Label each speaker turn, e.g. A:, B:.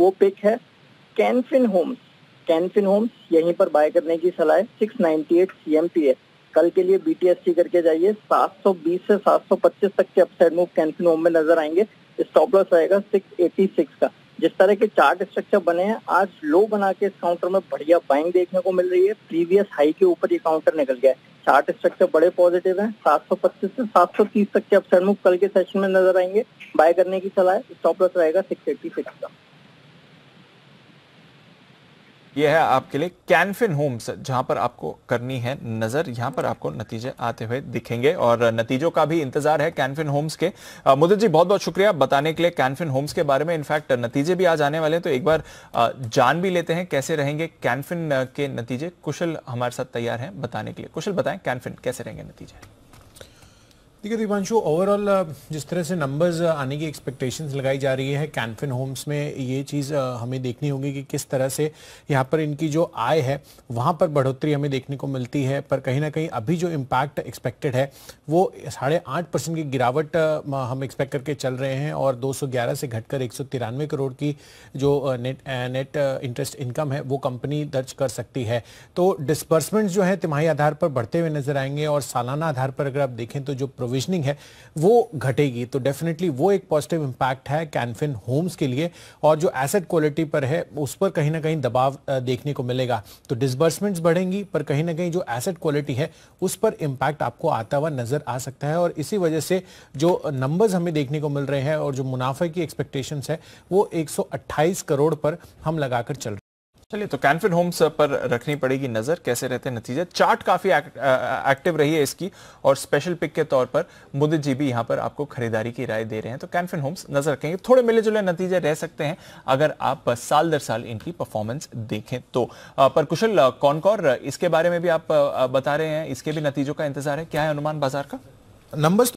A: वो पिक है Can Fin Holmes Can Fin Holmes यहीं पर बाय करने की सलाह है six ninety eight C M P है कल के लिए बीटीएससी करके जाइए सात सौ बीस से सात सौ पच्चीस तक के अपसाइड मूव कैंसिल होम में नजर आएंगे स्टॉप लॉस रहेगा सिक्स का जिस तरह के चार्ट स्ट्रक्चर बने हैं आज लो बना के इस काउंटर में बढ़िया बाइंग देखने को मिल रही है प्रीवियस हाई के ऊपर ये काउंटर निकल गया है चार्ट स्ट्रक्चर बड़े पॉजिटिव हैं 725 से 730 तक के अपसाइड मूव कल के सेशन में नजर आएंगे बाय करने की सलाह स्टॉप लॉस रहेगा सिक्स का
B: ये है आपके लिए कैनफिन होम्स जहां पर आपको करनी है नज़र यहां पर आपको नतीजे आते हुए दिखेंगे और नतीजों का भी इंतजार है कैनफिन होम्स के मुदित जी बहुत बहुत शुक्रिया बताने के लिए कैनफिन होम्स के बारे में इनफैक्ट नतीजे भी आज आने वाले हैं तो एक बार जान भी लेते हैं कैसे रहेंगे कैनफिन के नतीजे कुशल हमारे साथ तैयार हैं बताने के लिए कुशल बताएं कैनफिन कैसे रहेंगे नतीजे
C: देखिए दीपांशु ओवरऑल जिस तरह से नंबर्स आने की एक्सपेक्टेशंस लगाई जा रही है कैनफिन होम्स में ये चीज़ हमें देखनी होगी कि किस तरह से यहाँ पर इनकी जो आय है वहाँ पर बढ़ोतरी हमें देखने को मिलती है पर कहीं ना कहीं अभी जो इम्पैक्ट एक्सपेक्टेड है वो साढ़े आठ परसेंट की गिरावट हम एक्सपेक्ट करके चल रहे हैं और दो सौ ग्यारह से घटकर एक सौ तिरानवे करोड़ की जो नेट नेट इंटरेस्ट इनकम है वो कंपनी दर्ज कर सकती है तो डिस्बर्समेंट्स जो है तिमाही आधार पर बढ़ते हुए नजर आएंगे और सालाना आधार पर अगर आप देखें तो जो प्रोविजनिंग है वो घटेगी तो डेफिनेटली वो एक पॉजिटिव इम्पैक्ट है कैनफिन होम्स के लिए और जो एसेट क्वालिटी पर है उस पर कहीं ना कहीं दबाव देखने को मिलेगा तो डिसबर्समेंट्स बढ़ेंगी पर कहीं ना कहीं जो एसेट क्वालिटी है उस पर इम्पैक्ट आपको आता हुआ नजर आ सकता है और इसी वजह से जो नंबर्स हमें देखने को मिल रहे हैं और जो मुनाफे की एक्सपेक्टेशंस है वो 128 करोड़ पर हम लगाकर चल
B: चलिए तो कैनफिन होम्स पर रखनी पड़ेगी नजर कैसे रहते नतीजे चार्ट काफी एक, आ, एक्टिव रही है इसकी और स्पेशल पिक के तौर पर मुदित जी भी यहां पर आपको खरीदारी की राय दे रहे हैं तो कैनफिन होम्स नजर रखेंगे थोड़े मिले जुले नतीजे रह सकते हैं अगर आप साल दर साल इनकी परफॉर्मेंस देखें तो आ, पर कुशल कौन कौन इसके बारे में भी आप बता रहे हैं इसके भी नतीजों का इंतजार है क्या है अनुमान बाजार का नंबर